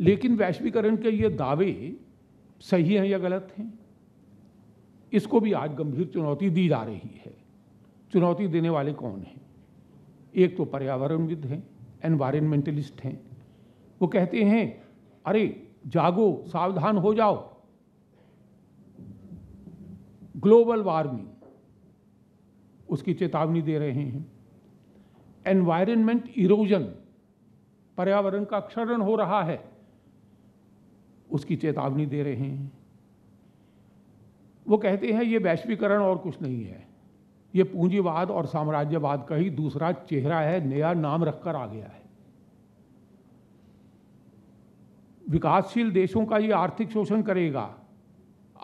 लेकिन वैश्वीकरण के ये दावे सही हैं या गलत हैं इसको भी आज गंभीर चुनौती दी जा रही है चुनौती देने वाले कौन हैं एक तो पर्यावरणविद हैं एनवायरमेंटलिस्ट हैं वो कहते हैं अरे जागो सावधान हो जाओ ग्लोबल वार्मिंग उसकी चेतावनी दे रहे हैं एनवायरमेंट इरोजन पर्यावरण का क्षरण हो रहा है उसकी चेतावनी दे रहे हैं वो कहते हैं ये वैश्वीकरण और कुछ नहीं है ये पूंजीवाद और साम्राज्यवाद का ही दूसरा चेहरा है नया नाम रखकर आ गया है विकासशील देशों का ये आर्थिक शोषण करेगा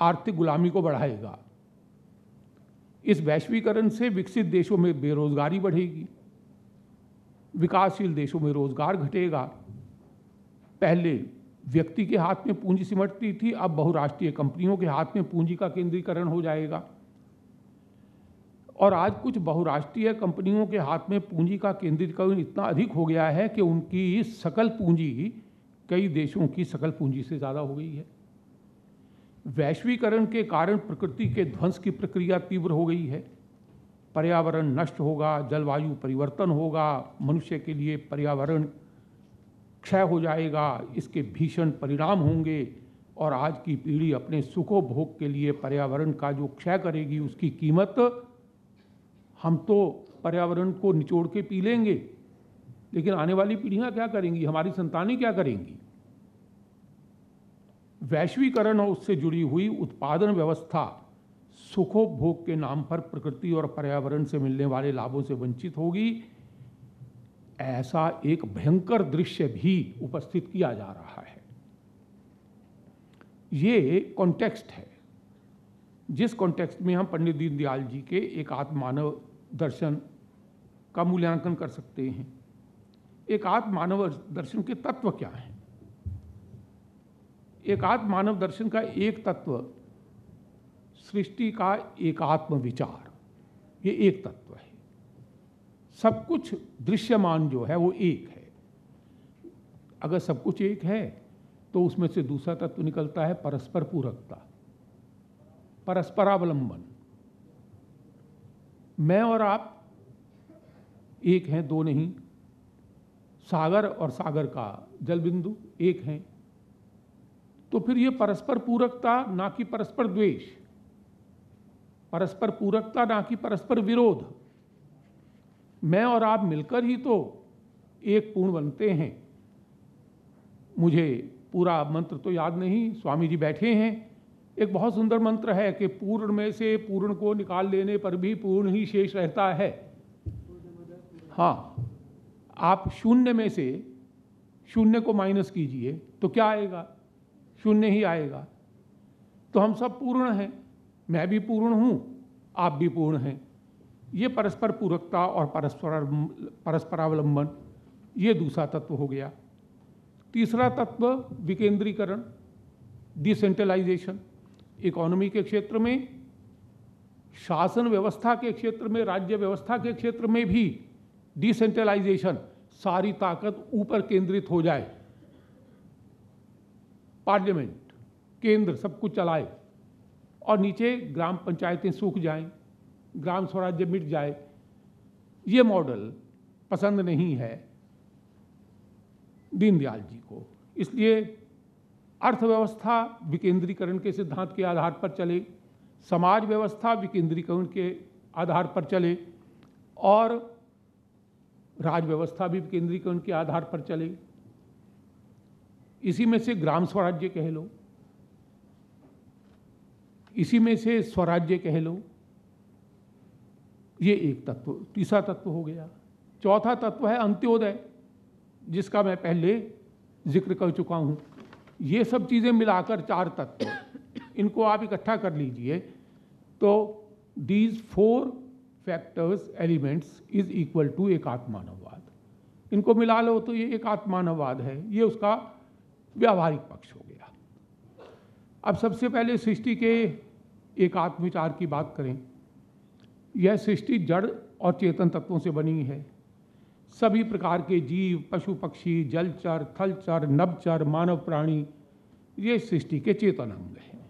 आर्थिक गुलामी को बढ़ाएगा इस वैश्वीकरण से विकसित देशों में बेरोजगारी बढ़ेगी विकासशील देशों में रोजगार घटेगा पहले व्यक्ति के हाथ में पूंजी सिमटती थी अब बहुराष्ट्रीय कंपनियों के हाथ में पूंजी का केंद्रीकरण हो जाएगा और आज कुछ बहुराष्ट्रीय कंपनियों के हाथ में पूंजी का केंद्रीकरण इतना अधिक हो गया है कि उनकी सकल पूंजी कई देशों की सकल पूंजी से ज़्यादा हो गई है वैश्वीकरण के कारण प्रकृति के ध्वंस की प्रक्रिया तीव्र हो गई है पर्यावरण नष्ट होगा जलवायु परिवर्तन होगा मनुष्य के लिए पर्यावरण क्षय हो जाएगा इसके भीषण परिणाम होंगे और आज की पीढ़ी अपने सुखोभोग के लिए पर्यावरण का जो क्षय करेगी उसकी कीमत हम तो पर्यावरण को निचोड़ के पी लेंगे लेकिन आने वाली पीढ़ियां क्या करेंगी हमारी संतानें क्या करेंगी वैश्वीकरण और उससे जुड़ी हुई उत्पादन व्यवस्था सुखोभोग के नाम पर प्रकृति और पर्यावरण से मिलने वाले लाभों से वंचित होगी ऐसा एक भयंकर दृश्य भी उपस्थित किया जा रहा है ये कॉन्टेक्स्ट है जिस कॉन्टेक्स्ट में हम पंडित दीनदयाल जी के एक आत्मानव दर्शन का मूल्यांकन कर सकते हैं एक आत्मानव दर्शन के तत्व क्या हैं एक आत्मानव दर्शन का एक तत्व सृष्टि का एकात्म विचार ये एक तत्व है सब कुछ दृश्यमान जो है वो एक है अगर सब कुछ एक है तो उसमें से दूसरा तत्व निकलता है परस्पर पूरकता परस्परावलंबन मैं और आप एक हैं दो नहीं सागर और सागर का जल बिंदु एक हैं तो फिर ये परस्पर पूरकता ना कि परस्पर द्वेष परस्पर पूरकता ना कि परस्पर विरोध मैं और आप मिलकर ही तो एक पूर्ण बनते हैं मुझे पूरा मंत्र तो याद नहीं स्वामी जी बैठे हैं एक बहुत सुंदर मंत्र है कि पूर्ण में से पूर्ण को निकाल लेने पर भी पूर्ण ही शेष रहता है हाँ आप शून्य में से शून्य को माइनस कीजिए तो क्या आएगा शून्य ही आएगा तो हम सब पूर्ण हैं मैं भी पूर्ण हूँ आप भी पूर्ण हैं ये परस्पर पूरकता और परस्पर परस्परावलंबन ये दूसरा तत्व हो गया तीसरा तत्व विकेंद्रीकरण डिसेंट्रलाइजेशन इकोनॉमी के क्षेत्र में शासन व्यवस्था के क्षेत्र में राज्य व्यवस्था के क्षेत्र में भी डिसेंट्रलाइजेशन सारी ताकत ऊपर केंद्रित हो जाए पार्लियामेंट केंद्र सब कुछ चलाए और नीचे ग्राम पंचायतें सूख जाएं ग्राम स्वराज्य मिट जाए ये मॉडल पसंद नहीं है दीनदयाल जी को इसलिए अर्थव्यवस्था विकेंद्रीकरण के सिद्धांत के आधार पर चले समाज व्यवस्था विकेंद्रीकरण के आधार पर चले और राज व्यवस्था भी विकेंद्रीकरण के आधार पर चले इसी में से ग्राम स्वराज्य कह लो इसी में से स्वराज्य कह लो ये एक तत्व तीसरा तत्व हो गया चौथा तत्व है अंत्योदय जिसका मैं पहले जिक्र कर चुका हूँ ये सब चीज़ें मिलाकर चार तत्व इनको आप इकट्ठा कर लीजिए तो these four factors elements is equal to एक आत्मानववाद इनको मिला लो तो ये एक आत्मानववाद है ये उसका व्यावहारिक पक्ष हो गया अब सबसे पहले सृष्टि के एक आत्मविचार की बात करें यह सृष्टि जड़ और चेतन तत्वों से बनी है सभी प्रकार के जीव पशु पक्षी जलचर थलचर नवचर मानव प्राणी ये सृष्टि के चेतन अंग हैं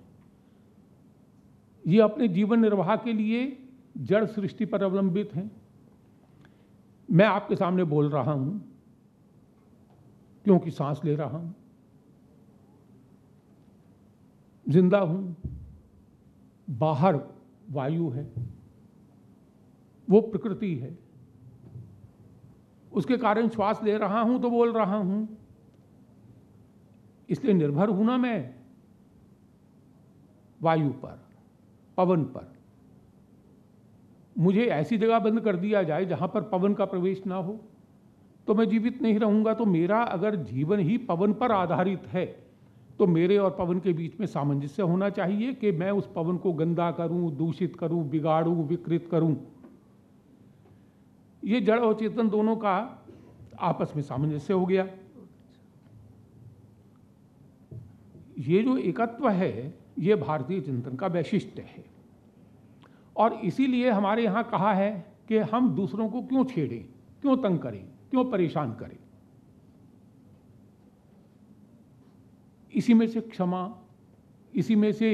ये अपने जीवन निर्वाह के लिए जड़ सृष्टि पर अवलंबित हैं मैं आपके सामने बोल रहा हूं क्योंकि सांस ले रहा हूं जिंदा हूं बाहर वायु है वो प्रकृति है उसके कारण श्वास ले रहा हूं तो बोल रहा हूं इसलिए निर्भर हूं ना मैं वायु पर पवन पर मुझे ऐसी जगह बंद कर दिया जाए जहां पर पवन का प्रवेश ना हो तो मैं जीवित नहीं रहूंगा तो मेरा अगर जीवन ही पवन पर आधारित है तो मेरे और पवन के बीच में सामंजस्य होना चाहिए कि मैं उस पवन को गंदा करूं दूषित करूं बिगाड़ूं विकृत करूं ये जड़ और चेतन दोनों का आपस में सामंजस्य हो गया ये जो एकत्व है ये भारतीय चिंतन का वैशिष्ट है और इसीलिए हमारे यहाँ कहा है कि हम दूसरों को क्यों छेड़ें क्यों तंग करें क्यों परेशान करें इसी में से क्षमा इसी में से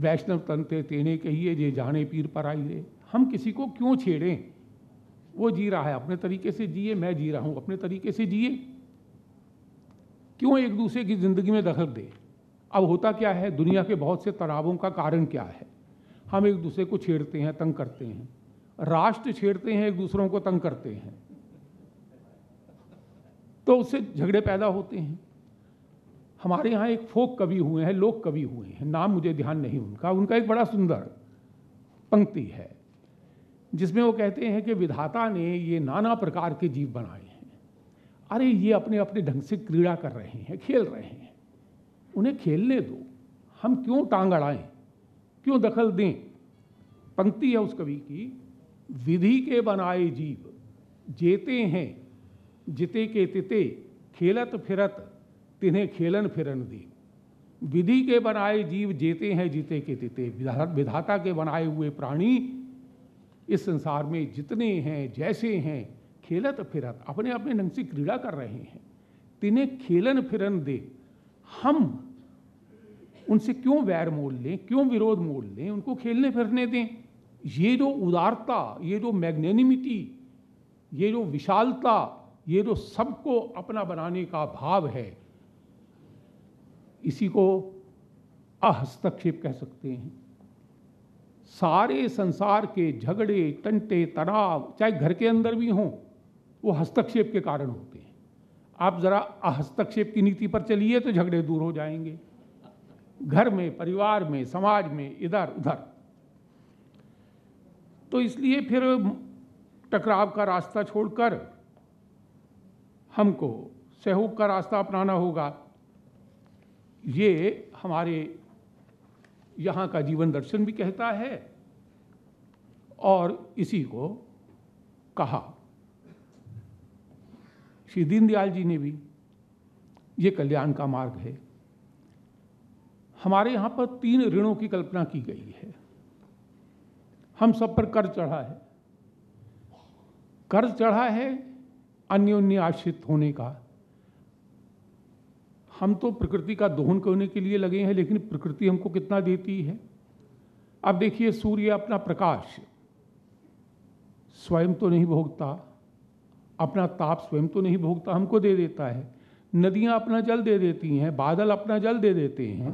वैष्णव तंत्र तेने कहिए जे जाने पीर पर आइए हम किसी को क्यों छेड़ें वो जी रहा है अपने तरीके से जिए मैं जी रहा हूँ अपने तरीके से जिए क्यों एक दूसरे की ज़िंदगी में दखल दे अब होता क्या है दुनिया के बहुत से तनावों का कारण क्या है हम एक दूसरे को छेड़ते हैं तंग करते हैं राष्ट्र छेड़ते हैं एक दूसरों को तंग करते हैं तो उससे झगड़े पैदा होते हैं हमारे यहाँ एक फोक कवि हुए हैं लोक कवि हुए हैं नाम मुझे ध्यान नहीं उनका उनका एक बड़ा सुंदर पंक्ति है जिसमें वो कहते हैं कि विधाता ने ये नाना प्रकार के जीव बनाए हैं अरे ये अपने अपने ढंग से क्रीड़ा कर रहे हैं खेल रहे हैं उन्हें खेलने दो हम क्यों टांग अड़ाएं क्यों दखल दें पंक्ति है उस कवि की विधि के बनाए जीव जेते हैं जिते के तिते खेलत फिरत तिन्हें खेलन फिरन दी विधि के बनाए जीव जेते हैं जीते के तिते विधाता के बनाए हुए प्राणी इस संसार में जितने हैं जैसे हैं खेलत फिरत अपने अपने ढंग से क्रीड़ा कर रहे हैं तिन्हें खेलन फिरन दे हम उनसे क्यों वैर मोल लें क्यों विरोध मोल लें उनको खेलने फिरने दें ये जो उदारता ये जो मैग्नेनिमिटी ये जो विशालता ये जो सबको अपना बनाने का भाव है इसी को अहस्तक्षेप कह सकते हैं सारे संसार के झगड़े टंटे तनाव चाहे घर के अंदर भी हों वो हस्तक्षेप के कारण होते हैं आप ज़रा हस्तक्षेप की नीति पर चलिए तो झगड़े दूर हो जाएंगे घर में परिवार में समाज में इधर उधर तो इसलिए फिर टकराव का रास्ता छोड़कर हमको सहयोग का रास्ता अपनाना होगा ये हमारे यहाँ का जीवन दर्शन भी कहता है और इसी को कहा श्री दीनदयाल जी ने भी ये कल्याण का मार्ग है हमारे यहाँ पर तीन ऋणों की कल्पना की गई है हम सब पर कर्ज चढ़ा है कर्ज चढ़ा है अन्योन्य आश्रित होने का हम तो प्रकृति का दोहन करने के लिए लगे हैं लेकिन प्रकृति हमको कितना देती है अब देखिए सूर्य अपना प्रकाश स्वयं तो नहीं भोगता अपना ताप स्वयं तो नहीं भोगता हमको दे देता है नदियां अपना जल दे देती हैं बादल अपना जल दे देते हैं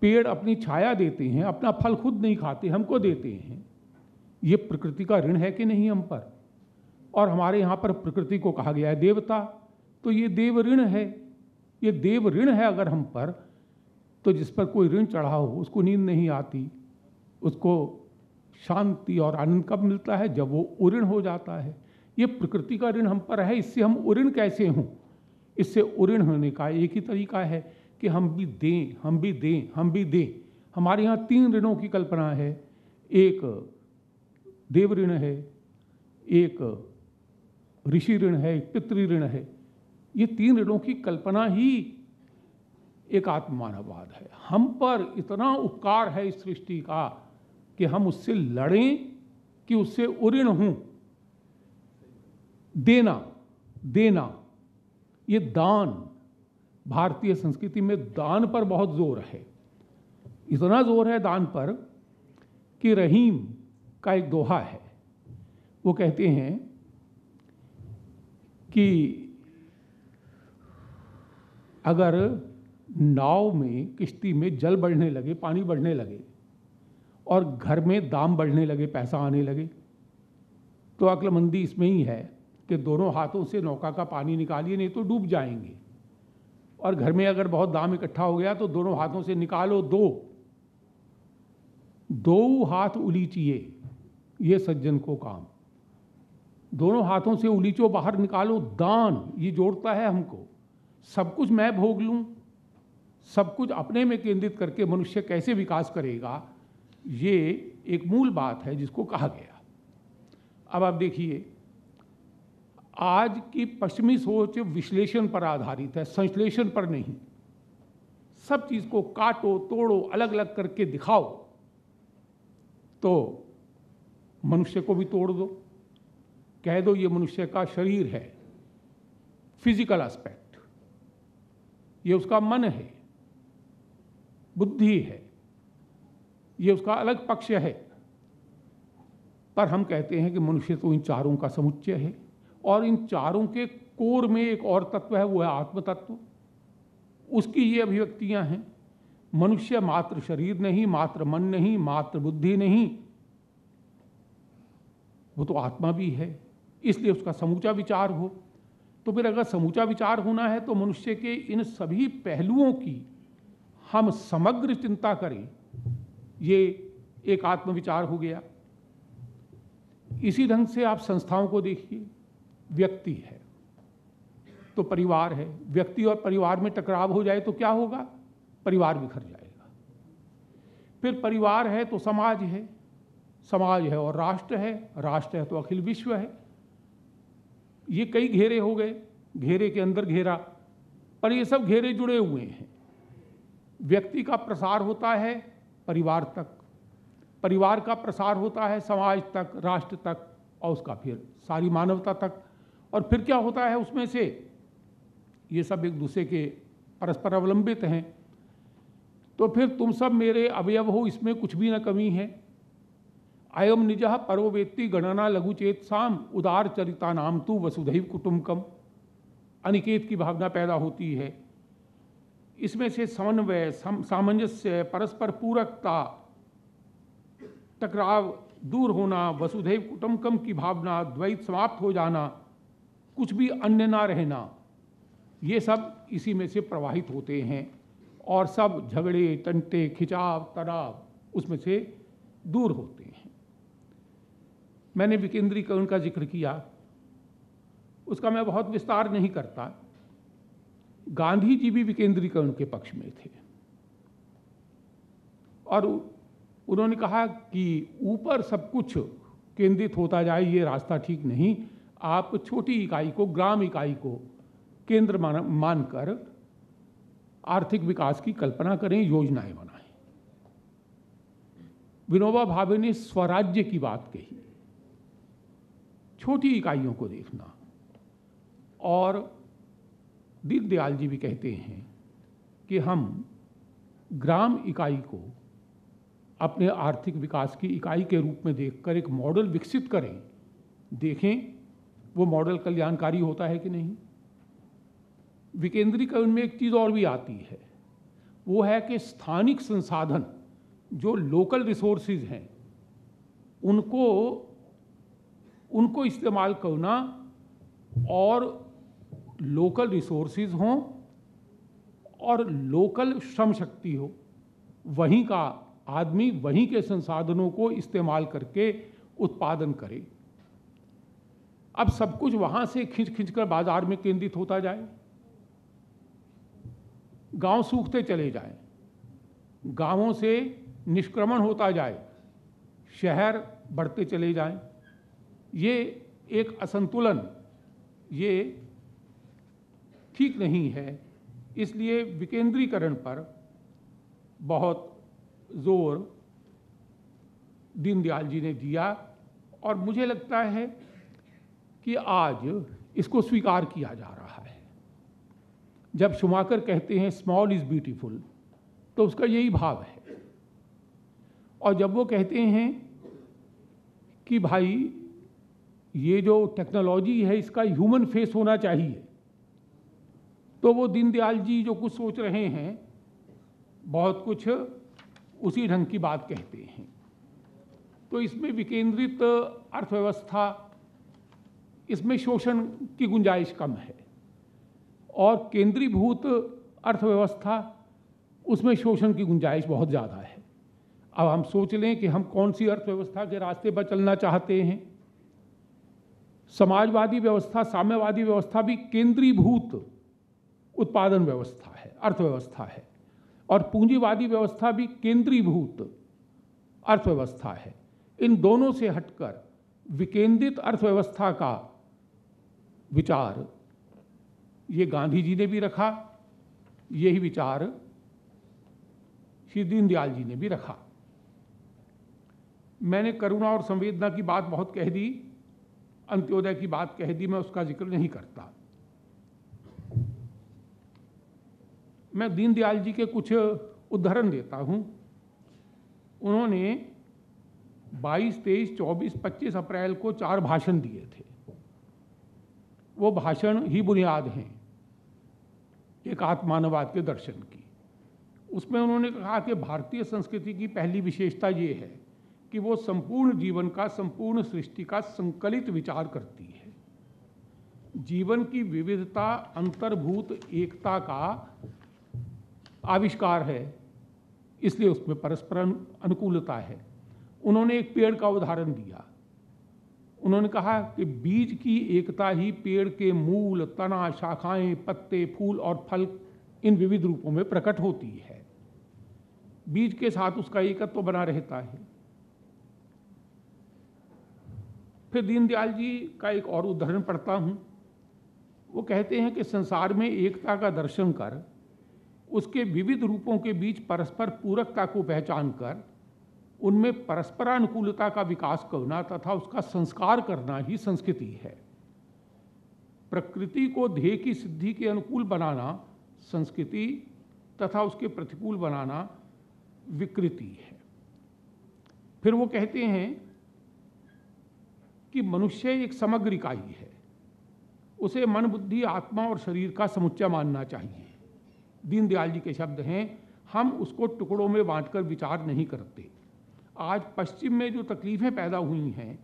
पेड़ अपनी छाया देते हैं अपना फल खुद नहीं खाते हमको देते हैं ये प्रकृति का ऋण है कि नहीं हम पर और हमारे यहाँ पर प्रकृति को कहा गया है देवता तो ये देव ऋण है ये देव ऋण है अगर हम पर तो जिस पर कोई ऋण चढ़ा हो उसको नींद नहीं आती उसको शांति और आनंद कब मिलता है जब वो उऋण हो जाता है ये प्रकृति का ऋण हम पर है इससे हम उऋण कैसे हों इससे उऋण होने का एक ही तरीका है कि हम भी दें हम भी दें हम भी दें हमारे यहाँ तीन ऋणों की कल्पना है एक देव ऋण है एक ऋषि ऋण है एक पितृ ऋण है ये तीन ऋणों की कल्पना ही एक आत्मानववाद है हम पर इतना उपकार है इस सृष्टि का कि हम उससे लड़ें कि उससे उऋण हूं देना देना ये दान भारतीय संस्कृति में दान पर बहुत जोर है इतना जोर है दान पर कि रहीम का एक दोहा है वो कहते हैं कि अगर नाव में किश्ती में जल बढ़ने लगे पानी बढ़ने लगे और घर में दाम बढ़ने लगे पैसा आने लगे तो अक्लमंदी इसमें ही है कि दोनों हाथों से नौका का पानी निकालिए नहीं तो डूब जाएंगे और घर में अगर बहुत दाम इकट्ठा हो गया तो दोनों हाथों से निकालो दो दो हाथ उलीचिए ये सज्जन को काम दोनों हाथों से उलीचो बाहर निकालो दान ये जोड़ता है हमको सब कुछ मैं भोग लूँ सब कुछ अपने में केंद्रित करके मनुष्य कैसे विकास करेगा ये एक मूल बात है जिसको कहा गया अब आप देखिए आज की पश्चिमी सोच विश्लेषण पर आधारित है संश्लेषण पर नहीं सब चीज़ को काटो तोड़ो अलग अलग करके दिखाओ तो मनुष्य को भी तोड़ दो कह दो ये मनुष्य का शरीर है फिजिकल एस्पेक्ट ये उसका मन है बुद्धि है ये उसका अलग पक्ष है पर हम कहते हैं कि मनुष्य तो इन चारों का समुच्चय है और इन चारों के कोर में एक और तत्व है वो है आत्म तत्व उसकी ये अभिव्यक्तियां हैं मनुष्य मात्र शरीर नहीं मात्र मन नहीं मात्र बुद्धि नहीं वो तो आत्मा भी है इसलिए उसका समूचा विचार हो तो फिर अगर समूचा विचार होना है तो मनुष्य के इन सभी पहलुओं की हम समग्र चिंता करें ये एक आत्मविचार हो गया इसी ढंग से आप संस्थाओं को देखिए व्यक्ति है तो परिवार है व्यक्ति और परिवार में टकराव हो जाए तो क्या होगा परिवार बिखर जाएगा फिर परिवार है तो समाज है समाज है और राष्ट्र है राष्ट्र है तो अखिल विश्व है ये कई घेरे हो गए घेरे के अंदर घेरा और ये सब घेरे जुड़े हुए हैं व्यक्ति का प्रसार होता है परिवार तक परिवार का प्रसार होता है समाज तक राष्ट्र तक और उसका फिर सारी मानवता तक और फिर क्या होता है उसमें से ये सब एक दूसरे के परस्पर अवलंबित हैं तो फिर तुम सब मेरे अवयव हो इसमें कुछ भी ना कमी है अयम निज परो गणना लघुचेत साम उदार चरिता नाम तू वसुधैव कुटुम्बकम अनिकेत की भावना पैदा होती है इसमें से समन्वय सम, सामंजस्य परस्पर पूरकता टकराव दूर होना वसुधैव कुटुम्बकम की भावना द्वैत समाप्त हो जाना कुछ भी अन्य ना रहना ये सब इसी में से प्रवाहित होते हैं और सब झगड़े टंटे खिंचाव तनाव उसमें से दूर होते हैं मैंने विकेंद्रीकरण का जिक्र किया उसका मैं बहुत विस्तार नहीं करता गांधी जी भी विकेंद्रीकरण के पक्ष में थे और उन्होंने कहा कि ऊपर सब कुछ केंद्रित होता जाए ये रास्ता ठीक नहीं आप छोटी इकाई को ग्राम इकाई को केंद्र मान मानकर आर्थिक विकास की कल्पना करें योजनाएं बनाएं विनोबा भावे ने स्वराज्य की बात कही छोटी इकाइयों को देखना और दीनदयाल जी भी कहते हैं कि हम ग्राम इकाई को अपने आर्थिक विकास की इकाई के रूप में देखकर एक मॉडल विकसित करें देखें वो मॉडल कल्याणकारी होता है कि नहीं विकेंद्रीकरण में एक चीज़ और भी आती है वो है कि स्थानिक संसाधन जो लोकल रिसोर्सेज हैं उनको उनको इस्तेमाल करना और लोकल रिसोर्सेज हों और लोकल श्रम शक्ति हो वहीं का आदमी वहीं के संसाधनों को इस्तेमाल करके उत्पादन करे अब सब कुछ वहाँ से खींच खींच कर बाजार में केंद्रित होता जाए गांव सूखते चले जाएं, गांवों से निष्क्रमण होता जाए शहर बढ़ते चले जाएं, ये एक असंतुलन ये ठीक नहीं है इसलिए विकेंद्रीकरण पर बहुत जोर दीनदयाल जी ने दिया और मुझे लगता है कि आज इसको स्वीकार किया जा रहा है जब शुमाकर कहते हैं स्मॉल इज़ ब्यूटीफुल तो उसका यही भाव है और जब वो कहते हैं कि भाई ये जो टेक्नोलॉजी है इसका ह्यूमन फेस होना चाहिए तो वो दीनदयाल जी जो कुछ सोच रहे हैं बहुत कुछ उसी ढंग की बात कहते हैं तो इसमें विकेंद्रित अर्थव्यवस्था इसमें शोषण की गुंजाइश कम है और केंद्रीभूत अर्थव्यवस्था उसमें शोषण की गुंजाइश बहुत ज़्यादा है अब हम सोच लें कि हम कौन सी अर्थव्यवस्था के रास्ते पर चलना चाहते हैं समाजवादी व्यवस्था साम्यवादी व्यवस्था भी केंद्रीभूत उत्पादन व्यवस्था है अर्थव्यवस्था है और पूंजीवादी व्यवस्था भी केंद्रीभूत अर्थव्यवस्था है इन दोनों से हटकर विकेंद्रित अर्थव्यवस्था का विचार ये गांधी जी ने भी रखा यही विचार श्री दीनदयाल जी ने भी रखा मैंने करुणा और संवेदना की बात बहुत कह दी अंत्योदय की बात कह दी मैं उसका जिक्र नहीं करता मैं दीनदयाल जी के कुछ उदाहरण देता हूं उन्होंने 22, 23, 24, 25 अप्रैल को चार भाषण दिए थे वो भाषण ही बुनियाद हैं एक आत्मानवाद के दर्शन की उसमें उन्होंने कहा कि भारतीय संस्कृति की पहली विशेषता ये है कि वो संपूर्ण जीवन का संपूर्ण सृष्टि का संकलित विचार करती है जीवन की विविधता अंतर्भूत एकता का आविष्कार है इसलिए उसमें परस्पर अनुकूलता है उन्होंने एक पेड़ का उदाहरण दिया उन्होंने कहा कि बीज की एकता ही पेड़ के मूल तना शाखाएं पत्ते फूल और फल इन विविध रूपों में प्रकट होती है बीज के साथ उसका एकत्व तो बना रहता है फिर दीनदयाल जी का एक और उदाहरण पढ़ता हूँ वो कहते हैं कि संसार में एकता का दर्शन कर उसके विविध रूपों के बीच परस्पर पूरकता को पहचान कर उनमें परस्परानुकूलता का विकास करना तथा उसका संस्कार करना ही संस्कृति है प्रकृति को ध्येय की सिद्धि के अनुकूल बनाना संस्कृति तथा उसके प्रतिकूल बनाना विकृति है फिर वो कहते हैं कि मनुष्य एक समग्र इकाई है उसे मन बुद्धि आत्मा और शरीर का समुच्चय मानना चाहिए दीनदयाल जी के शब्द हैं हम उसको टुकड़ों में बांटकर विचार नहीं करते आज पश्चिम में जो तकलीफ़ें पैदा हुई हैं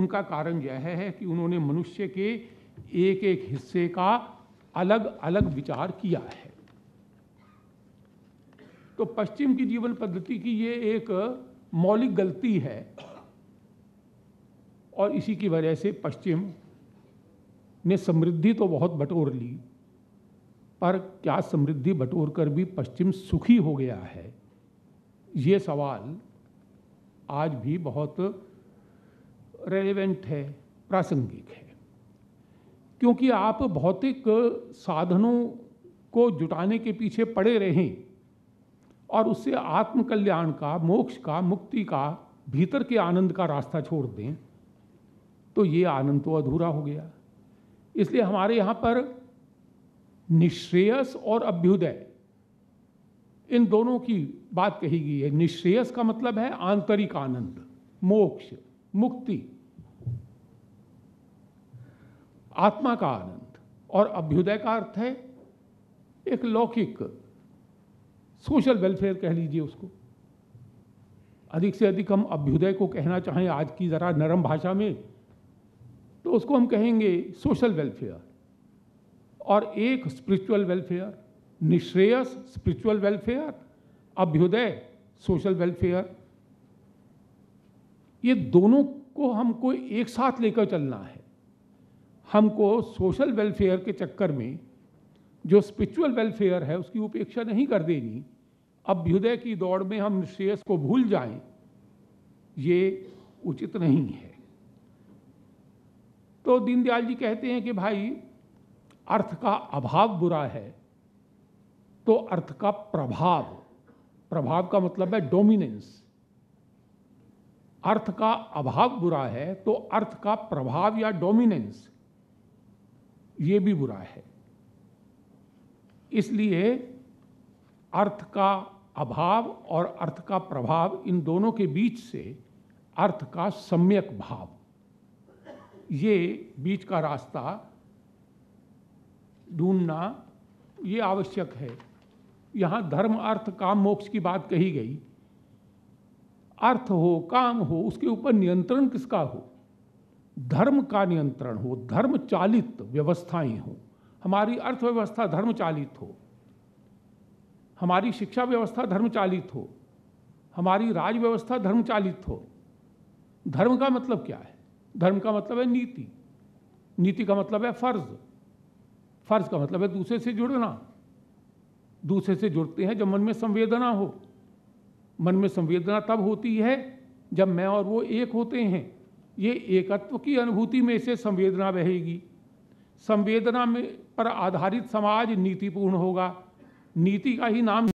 उनका कारण यह है कि उन्होंने मनुष्य के एक एक हिस्से का अलग अलग विचार किया है तो पश्चिम की जीवन पद्धति की ये एक मौलिक गलती है और इसी की वजह से पश्चिम ने समृद्धि तो बहुत बटोर ली पर क्या समृद्धि बटोर कर भी पश्चिम सुखी हो गया है ये सवाल आज भी बहुत रेलेवेंट है प्रासंगिक है क्योंकि आप भौतिक साधनों को जुटाने के पीछे पड़े रहें और उससे आत्मकल्याण का मोक्ष का मुक्ति का भीतर के आनंद का रास्ता छोड़ दें तो ये आनंद तो अधूरा हो गया इसलिए हमारे यहां पर निश्रेयस और अभ्युदय इन दोनों की बात कही गई है निश्रेयस का मतलब है आंतरिक आनंद मोक्ष मुक्ति आत्मा का आनंद और अभ्युदय का अर्थ है एक लौकिक सोशल वेलफेयर कह लीजिए उसको अधिक से अधिक हम अभ्युदय को कहना चाहें आज की ज़रा नरम भाषा में तो उसको हम कहेंगे सोशल वेलफेयर और एक स्पिरिचुअल वेलफेयर निश्रेयस स्पिरिचुअल वेलफेयर अभ्युदय सोशल वेलफेयर ये दोनों को हमको एक साथ लेकर चलना है हमको सोशल वेलफेयर के चक्कर में जो स्पिरिचुअल वेलफेयर है उसकी उपेक्षा नहीं कर देनी अभ्युदय की दौड़ में हम श्रेयस को भूल जाएं ये उचित नहीं है तो दीनदयाल जी कहते हैं कि भाई अर्थ का अभाव बुरा है तो अर्थ का प्रभाव प्रभाव का मतलब है डोमिनेंस अर्थ का अभाव बुरा है तो अर्थ का प्रभाव या डोमिनेंस ये भी बुरा है इसलिए अर्थ का अभाव और अर्थ का प्रभाव इन दोनों के बीच से अर्थ का सम्यक भाव ये बीच का रास्ता ढूंढना ये आवश्यक है यहाँ धर्म अर्थ काम मोक्ष की बात कही गई अर्थ हो काम हो उसके ऊपर नियंत्रण किसका हो धर्म का नियंत्रण हो धर्म चालित व्यवस्थाएं हो हमारी अर्थव्यवस्था धर्म चालित हो हमारी शिक्षा व्यवस्था धर्म चालित हो हमारी राज व्यवस्था धर्म चालित हो धर्म का मतलब क्या है धर्म का मतलब है नीति नीति का मतलब है फर्ज फर्ज का मतलब है दूसरे से जुड़ना दूसरे से जुड़ते हैं जब मन में संवेदना हो मन में संवेदना तब होती है जब मैं और वो एक होते हैं ये एकत्व की अनुभूति में से संवेदना बहेगी संवेदना में पर आधारित समाज नीतिपूर्ण होगा नीति का ही नाम